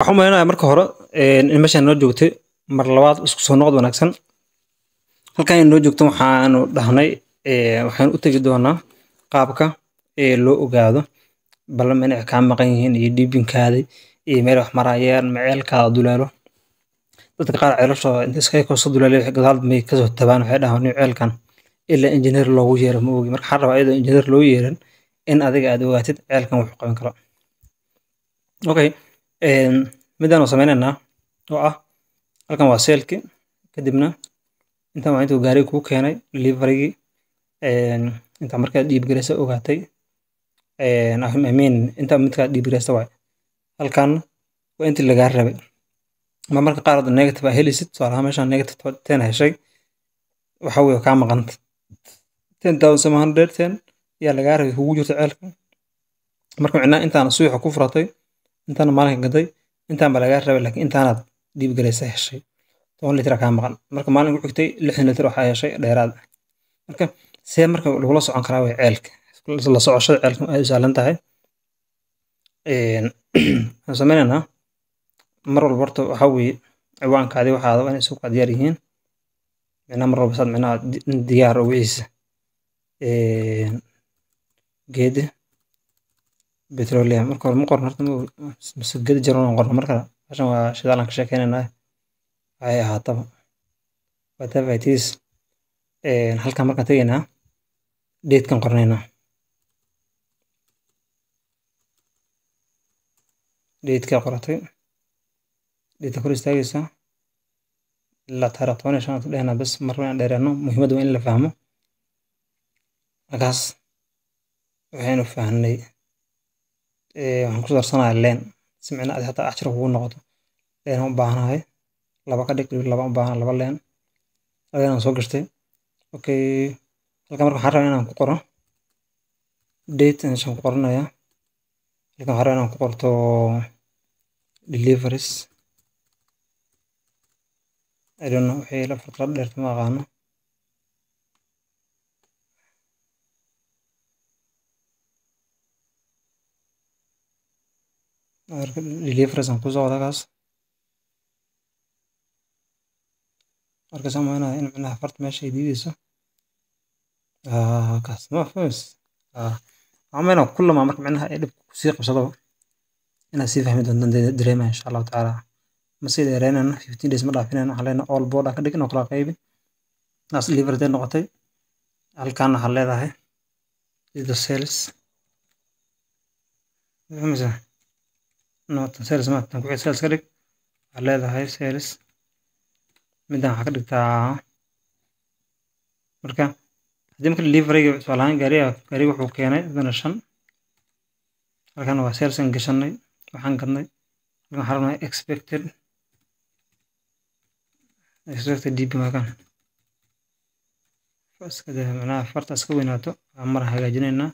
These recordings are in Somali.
waxaan umaleynaya marka hore in meeshaan noo joogtay mar labaad isku soo noqod wanaagsan halkan inoo joogto waxaanu dhahnay waxaan u tegi doonaa qaabka loo ogaado balla manac kaa maqan yihiin iyo dhiibinkaada iyo meel wax marayaan maceelkaada duleelo dadka qaar ceelashooda inta iska koosoo duleelay gadaal may kasoo tabaan waxay dhahaan nin ceelkan ilaa injineer loogu yeero ma ogi marka waxaan rabaa iyadoo injineer loo yeeran in adiga aad ogaatid ceelkan wuxuu qaban karo okay midaan oo sameyneynaa oo ah halkan waa seelki kadibna intaan waa intuu gaariga kuu keenay deliverygii intaa markaa dhiibgareysa ogaatay ah, mean intaa midkaa dhiibgareysta waay halkan waa intii lagaa rabay ma marka qaar hadda negative aa helisid tusaalaha meeshaan negative ten heshay waxa weye kaa maqanta ten thousand seven hundred ten yaa lagaa rabay kugu jirta ceelka marka micnaha intaana suuxa ku furatay intaan maalinka gaday intan baa lagaa rabay laakiin intaanaad dhiib galaysa heshay toban litir kaa maqan marka maalin ku xigtay lixdan litir waxaa heshay dheeraad marka see marka lagula socon karaa way ceelka la socoshada ceelka aad u sahlan tahay waxaan sameynaynaa mar walba horta waxa weeye ciwaankaadii waxaada waa inay suuqaa diyaar yihiin micnaha mar walba saad micnaha diyaar oo wixiisa geedi petroleum marka hore maqorno horta mise gari jaran aan qorna marka meshan waa shidaal aan kashekeyneyna waxay ahaataba whatever it is eh, halkan markaan tegeyna datekan qorneyna datekaa qoratay date kor istaageysa ilaa taariikh toban iyo shan aan dhehna bas marba inaan dheereeno muhiimadda waa in la fahmo markaas waxaynu fahnay Eh, waxaan ku darsanaya len si micna adi hataa axjar kugu noqoto len aan u baahanahay laba ka dhig laba u baahan laba len len aan soo gashtay okay halkan marka waxaan rabaa inaan ku qoro date meeshaan ku qoranaya halkan waxaan rabaa inaan ku qorto deliveries I don't know wixii la fartala dheerta ma aqaano deliveries aan kusoo odagaas marka sameynaya in micnaha farta meeshay diideyso kaas ma fahmays ama inaan ku lamaa marka micnaha ay dhibka kusii qabsadaba inaad sii fahmi doontaan dareemaya insha allahu tacaala ma sii dheereynan fifteen days ma dhaafinan waxaan leenahay all board ka dhigin oo kala qaybi naas deliveryday noqotay halkaan waxaad leedahay the sales fahmaysaa noqoto sales maanta ku sales ka dhig waxaad leedahay sales midaan waxaa ka dhigtaa marka haddii marka deliveryga tusaale ahaan gaariga gaariga wuxuu keenay dana shan halkan waa sales aan gashanay waxaan gadnay halkan waxaa rabnaa expected expected db maakan manaha fartaas ka weynaato aan mar hagaajinaynaa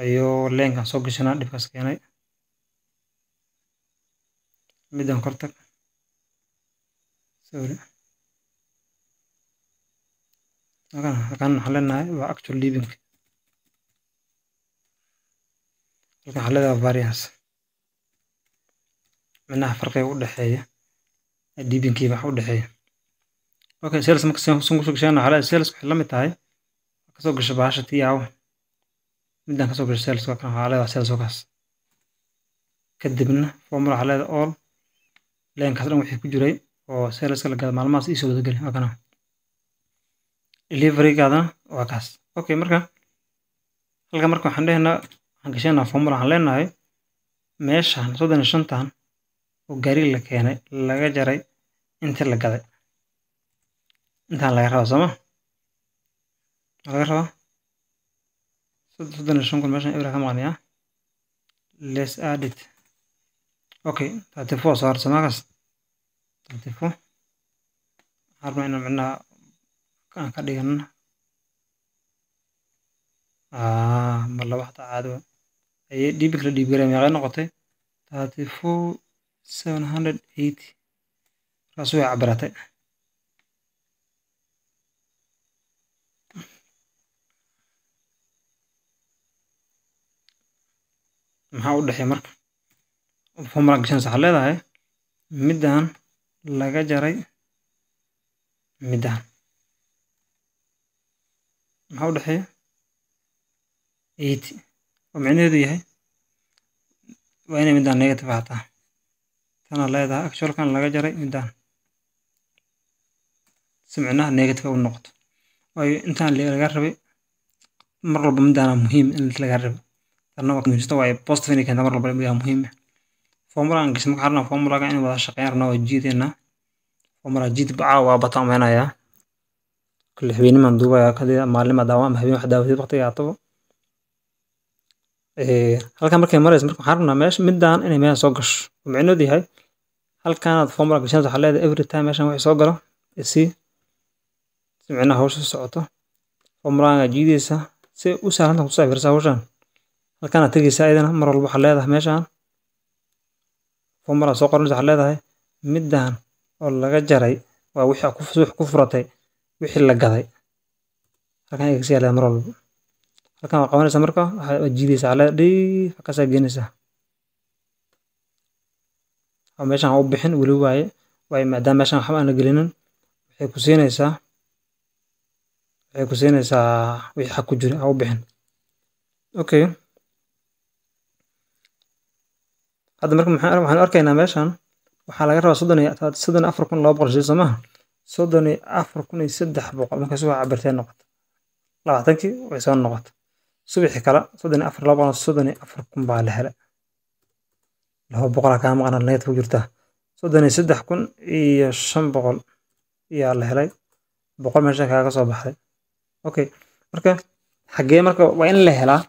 ayuu leenkaan soo gashanaa dhibkaas keenay midan kortag sorry halkan waxaan leenahay waa actual living halkan waxaa leedahay variance micnaha farqiga u dhexeeya diibinkiiba waxa u dhexeeya okay sales marka sun kusoo gashaan waxaa leedahay sales waxay lamid mid tahay kasoo gasho bahasha tiyaaw midan kasoo gasho sales waa kan waxaa leedahay sales wakaas kadibna formula waxaa leedahay all leenkaas dhan wixii ku jiray oo seelska la gada maalmahaas iisoo wadageli waa kana deliverygaadana waa kaas okay marka halka marka waxaan dhehnaa waxaan gashanaa formula waxaan leenahay meeshan soddon iyo shantan oo gaariga la keenay laga jaray intii la gaday intaan laga rabaa sooma laga rabaa soddon iyo shan kun meeshan ebra ka maqnayaa ah. less added okay thirty four soo harsamagaas thirty four waxaan rabnaa inaan micnaha aan ka dhiganna ah, mar laba hataa caadi wa ayay dhiibig la dhiibgaray meeqay noqotay thirty four seven hundred eighty markaas way cabiratay maxaa u dhexeey marka Homework-kan waxaad leedahay midaan laga jaray midaan. Maxaa u dhexeeya? eighty. Oo micneheedu yahay waa inay midaan negative ahaataa. Tanaad leedahay actualkan laga jaray midaan si micnaha negative u noqoto. Waayo intaan laga rabay mar walba midaana muhiim in lagaa rabo. Tanna waa positive inay keento mar walba midaan muhiim ah. Formuladan kisma kacabanaa formulaga in wada shaqeyn rabnaa waa jideena formula jidib caawa waa bata umeynayaa kale habeeniman duubayaa kadib maalin ma daawa habeen wax daawatid waqtiga atabo eh, halkan markay maraysa marka waxaan rabnaa meesha midaan inay meesha soo gasho micnood yahay halkanaad formula gashanaysa waxaa leedahay every time meeshan wixii soo galo isii si micnaha hawsha socoto formuladan jiidaysa si u sahlan tahay ku soo fiirsa tegaysa ayadana mar walba waxaa leedahay meeshan fomar soo qoranaysa waxa leedahay middan oo laga jaray waa wixii ku furatay wixii la gaday halkan ay kasii leedahay mar halkan waa qabanaysa marka waxaad jiidaysaa leeda dhiif halkaasaa gelinaysaa oo meeshan ha u bixin weli waaye waayo maadaama meeshan waxba aan la gelinin waxay ku siinaysaa waxay ku siinaysaa wixii xag ku jira ha u bixin okay hadda marka waxaan arkaynaa meeshan waxaa laga rabaa soddon iyo soddon afar kun laba boqol shilin soo soddon iyo afar kun iyo saddex boqol markay subaxa cabirtee noqoto labaatankii way soo noqoto subaxii kale soddon iyo afar laba boqol soddon iyo afar kun baa la hele laba boqolaa kaa maqan alnayad ku jirtaa soddon iyo saddex kun iyo shan boqol iyaa la helay boqol meesha kaaga soo baxday okay marka xaggee marka waa in la helaa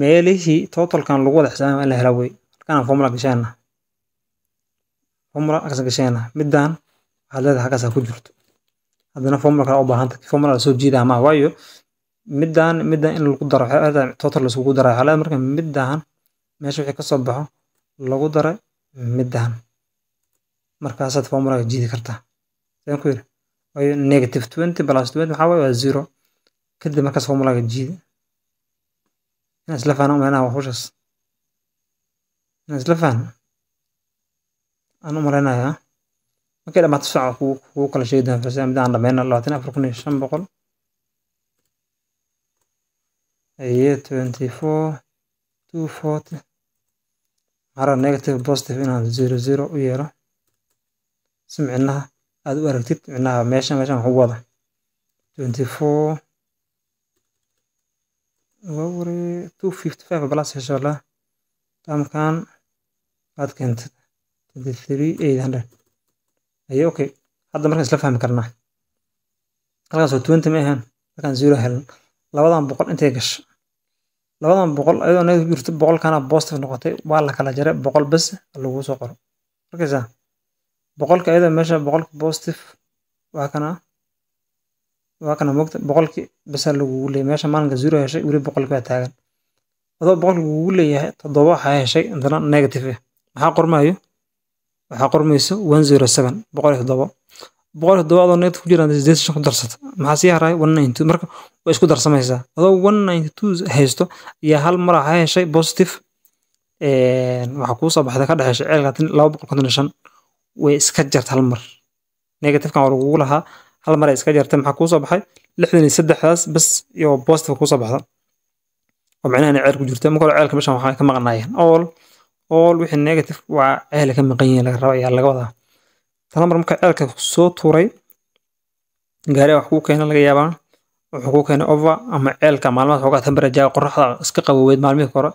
meelihii totalkan lagu wada xisaabin waa in la helaa wey Kana formula gashana formula akas gashana midan waxaad leedahay halkaas ku jirto haddana formula kale u baahan formula soo jiidaa ma waayo midan midan in lagu daro waxay leedahay total la isugu daray waxaa marka midan meesha wixii ka baxo lagu daray midan markaasaad formula jiidi kartaa sidaan ku yidhi waayo negative twenty plus twenty maxaa waaye waa zero kadib markaas formulaga jiidi inaan isla fahanaan umaynaa hawshaas Waan isla fahmay aan ah? u maleynayaa markay dhammaato saca kugu kala sheegi doonaa farsamada midaan dhameyna labaatan afar kun iyo shan boqol aye twenty four two forty mara negative positive inaan zero zero u yeelo si micnaha aada u aragtid micnaha meesha meeshan waxu wada twenty four wawri two fifty five balas heshola tamkan aad keentay twenty three eight hundred aye okay hadda markaan isla fahmi karnaa halkaas oo twenty ma ahaan markaan zero helan labadan boqol intay gasho labadan boqol ayadoo naga jirto boqolkana positive noqotay waa la kala jaray boqol bas lagu soo qoro markaysaa boqolka ayadoo meesha boqolka positive waa kana waa kana mogta boqolki basa lagugu leeyay meesha maalinka zero heshay weli boqolkii baa taagan adoo boqolka kugu leeyahay toddoba waxaa heshay haddana negative ah maxaa qormayo waxaa qormayso one zero seven boqol iyo toddoba boqol iyo toddoba adoo needka ku jiraan sideetan shan ku darsato maxaa sii haray one ninety marka way isku darsamaysaa adoo one ninety two haysto ayaa hal mar waxaa heshay positive waxaa kuu baxday ka dhexeysha ceel labaatan laba boqol konton iyo shan way iska jarta hal mar negatifekan waa lagugu lahaa hal mar ay iska jartay maxaa kuusoo baxay lixdan iyo saddexdaas bas iyo positive kuusoo baxda oo micnaha inay ceel ku jirto marka ceelka meshan waxaa ka maqnaayeen all all wixii negative waa ceel ka maqan yihiin laga raba ayaa laga wadaa ta nambar marka ceelka soo tuuray gaari wax kuu keena laga yaabaa wuxuu kuu keenay over ama ceelka maalmaha xoogaa temperajaaga qoraxda iska qaboweyd maalmihii hore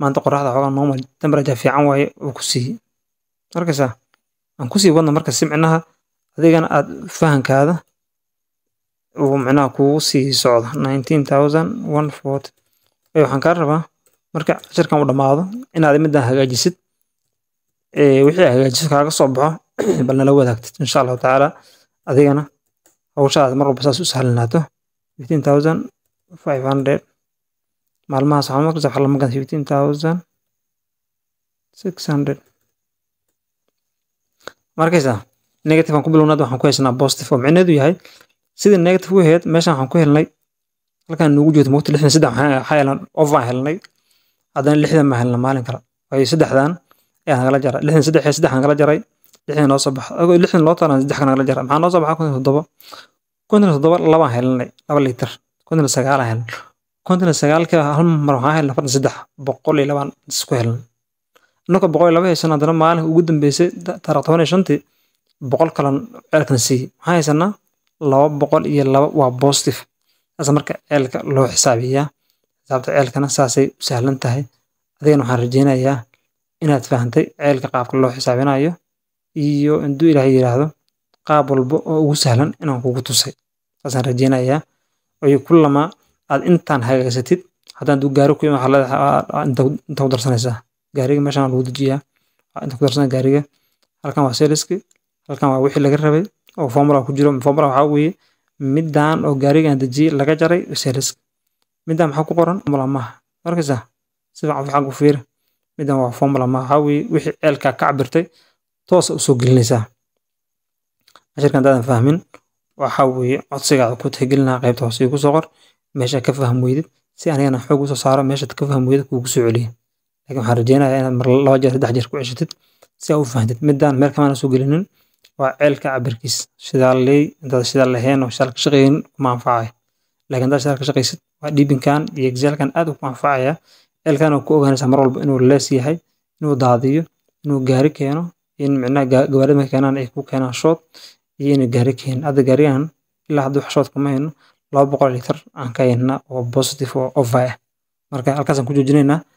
maanta qoraxda xoogaa normal temperature fiican waaye uu ku siiyey arkaysaa aan kusii wadna marka si micnaha adigana aad fahankaada uu micnaha kuu sii socdo nineteen thousand one forty waxaan kaa rabaa marka casharkan uu dhamaado inaad midan hagaajisid wixii hagaajiso kaaga soo baxo bal nala wadaagtid insha allahu tacaala adigana hawshaada mar walba saas u sahlanaato fifteen thousand five hundred maalmahaas waxaa markasta waxaa lama fifteen thousand six hundred markaysaa negative aan ku bilownaad waxaan ku haysanaa positive oo micneedu yahay sidii negative u ahayd meeshaan waxaan ku helnay halkaan nuugu joogto mogta lixdan saddex waxaa helan over aan helnay haddana lixdan mahal la maalin kara waayo saddexdan ayaan kala jaray lixdan saddex iyo saddexan kala jaray lixdan noo soo baxa lixdan loo taaran saddex kana kala jaray maxaa noo soo baxa konton toddoba konton toddoba labaan helanay laba litir konton sagaalaan helan konton sagaalka hal mar waxaan helan afartan saddex boqol iyo labaan isku helan innagoo boqol iyo laba haysan haddana maalinka ugu dambeysay taariikh toban iyo shantii boqol kalan ceelkan siiyey maxaan haysanaa laba boqol iyo laba waa positive taas marka ceelka loo xisaabiyaa sababtoo ceelkana saasay u sahlan tahay adigana waxaan rajeynayaa inaad fahantay ceelka qaabka loo xisaabinayo iyo induu ilaahay yidhaahdo qaab walba oo ugu sahlan inaan kugu tusay saasaan rajeynayaa wayo kullama aad intaan hagagsatid haddaan duu gaari ku ima inta ku darsanaysaa gaariga meeshan lagu dejiyaa waa inta ku darsana gaariga halkan waa seliski halkan waa wixii laga rabay oo foomula ku jiro foomula waxaa weeye middaan oo gaariga aan dejiyey laga jaray selisk midan maxaa ku qoran formula maaha arkaysaa sida cagcag u fiiri midan waa formula maaha waxaa wixii ceelkaa ka cabirtay toosa soo gelinaysaa cashirkan haddaadan fahmin waxaa weeye codsigaada ku tixgelinaha qaybta hoosii kusoo qor meeshaa ka fahm weydid si anigana xoog usoo saaro meeshaad ka fahm weydid kuugu soo celiya laakiin waxaan rajeynayaa inaad mar laba jeer saddex jeer ku ceshatid si aa u fahamtid midan meel kamaana soo gelinin waa ceelka cabirkiis sidaa leey intaad sidaa oo shal ka shaqeynin kuma anfacayo laakiin haddaad shadaal ka waa dhiibinkan iyo excelkan aad ku anfacaya eelkan oo ku ogaanaysaa mar walba inuu lees yahay inuu daadiyo inuu gaari keeno in micnaha gawaarida markay keenaan ay ku keenaan shood iyo inuu gaari keenin hadda gaarigan ilaa hadda wax shood kama hayno laba boqol litir aan ka haynaa oo positive oo off ah marka halkaasaan ku joojinaynaa